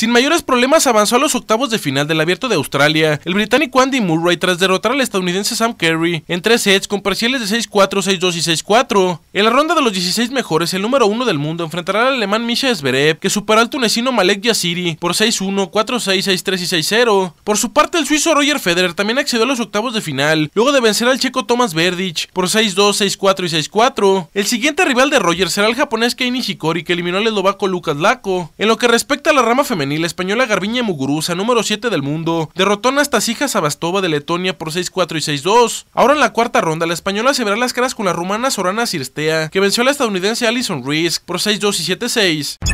Sin mayores problemas avanzó a los octavos de final del abierto de Australia. El británico Andy Murray tras derrotar al estadounidense Sam Kerry en tres sets con parciales de 6-4, 6-2 y 6-4. En la ronda de los 16 mejores, el número 1 del mundo enfrentará al alemán Misha Zverev, que superó al tunecino Malek Yassiri por 6-1, 4-6, 6-3 y 6-0. Por su parte, el suizo Roger Federer también accedió a los octavos de final, luego de vencer al checo Thomas Verdich por 6-2, 6-4 y 6-4. El siguiente rival de Roger será el japonés Kei Nishikori, que eliminó al eslovaco Lucas Laco. En lo que respecta a la rama femenina, la española Garbiña Muguruza, número 7 del mundo, derrotó a Nastasija Sabastova de Letonia por 6-4 y 6-2. Ahora en la cuarta ronda, la española se verá las caras con la rumana Sorana Cirstea, que venció a la estadounidense Alison Risk por 6-2 y 7-6.